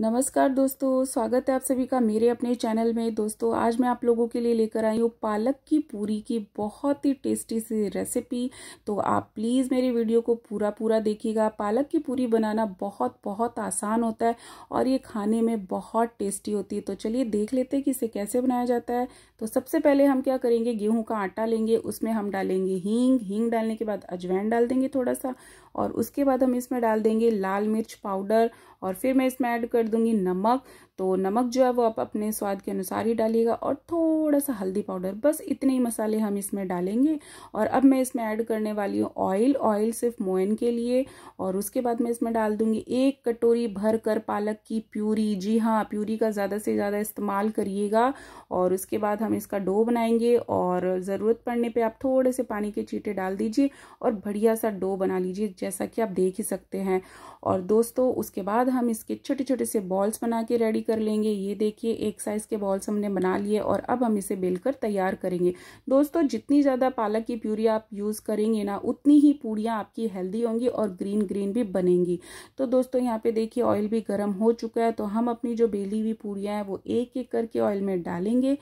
नमस्कार दोस्तों स्वागत है आप सभी का मेरे अपने चैनल में दोस्तों आज मैं आप लोगों के लिए लेकर आई हूँ पालक की पूरी की बहुत ही टेस्टी सी रेसिपी तो आप प्लीज़ मेरे वीडियो को पूरा पूरा देखिएगा पालक की पूरी बनाना बहुत बहुत आसान होता है और ये खाने में बहुत टेस्टी होती है तो चलिए देख लेते हैं कि इसे कैसे बनाया जाता है तो सबसे पहले हम क्या करेंगे गेहूँ का आटा लेंगे उसमें हम डालेंगे हींग हींग डालने के बाद अजवैन डाल देंगे थोड़ा सा और उसके बाद हम इसमें डाल देंगे लाल मिर्च पाउडर और फिर मैं इसमें ऐड कर कर दूंगी नमक तो नमक जो है वो आप अपने स्वाद के अनुसार ही डालिएगा और थोड़ा सा हल्दी पाउडर बस इतने ही मसाले हम इसमें डालेंगे और अब मैं इसमें ऐड करने वाली हूँ ऑयल ऑयल सिर्फ मोयन के लिए और उसके बाद मैं इसमें डाल दूंगी एक कटोरी भर कर पालक की प्यूरी जी हाँ प्यूरी का ज़्यादा से ज़्यादा इस्तेमाल करिएगा और उसके बाद हम इसका डो बनाएंगे और ज़रूरत पड़ने पर आप थोड़े से पानी के चीटे डाल दीजिए और बढ़िया सा डो बना लीजिए जैसा कि आप देख ही सकते हैं और दोस्तों उसके बाद हम इसके छोटे छोटे से बॉल्स बना के रेडी कर लेंगे ये देखिए एक साइज़ के बॉल्स हमने बना लिए और अब हम इसे बेलकर तैयार करेंगे दोस्तों जितनी ज़्यादा पालक की प्यूरी आप यूज़ करेंगे ना उतनी ही पूड़ियाँ आपकी हेल्दी होंगी और ग्रीन ग्रीन भी बनेंगी तो दोस्तों यहाँ पे देखिए ऑयल भी गर्म हो चुका है तो हम अपनी जो बेली हुई पूड़ियाँ हैं वो एक एक करके ऑयल में डालेंगे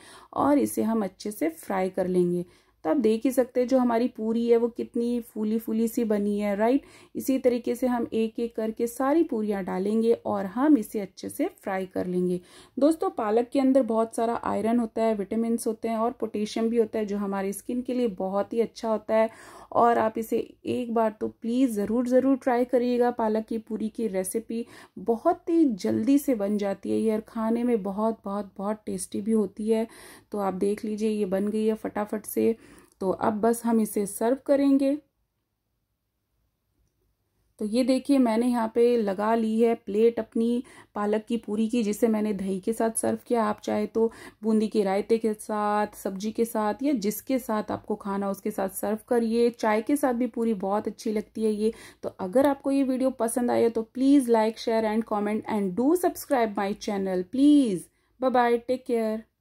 और इसे हम अच्छे से फ्राई कर लेंगे तो आप देख ही सकते हैं जो हमारी पूरी है वो कितनी फूली फूली सी बनी है राइट इसी तरीके से हम एक एक करके सारी पूरियाँ डालेंगे और हम इसे अच्छे से फ्राई कर लेंगे दोस्तों पालक के अंदर बहुत सारा आयरन होता है विटामिन होते हैं और पोटेशियम भी होता है जो हमारे स्किन के लिए बहुत ही अच्छा होता है और आप इसे एक बार तो प्लीज़ ज़रूर ज़रूर ट्राई करिएगा पालक की पूरी की रेसिपी बहुत ही जल्दी से बन जाती है ये और खाने में बहुत बहुत बहुत टेस्टी भी होती है तो आप देख लीजिए ये बन गई है फटाफट से तो अब बस हम इसे सर्व करेंगे तो ये देखिए मैंने यहाँ पे लगा ली है प्लेट अपनी पालक की पूरी की जिसे मैंने दही के साथ सर्व किया आप चाहे तो बूंदी के रायते के साथ सब्जी के साथ या जिसके साथ आपको खाना उसके साथ सर्व करिए चाय के साथ भी पूरी बहुत अच्छी लगती है ये तो अगर आपको ये वीडियो पसंद आए तो please like share and comment and do subscribe my channel please bye take care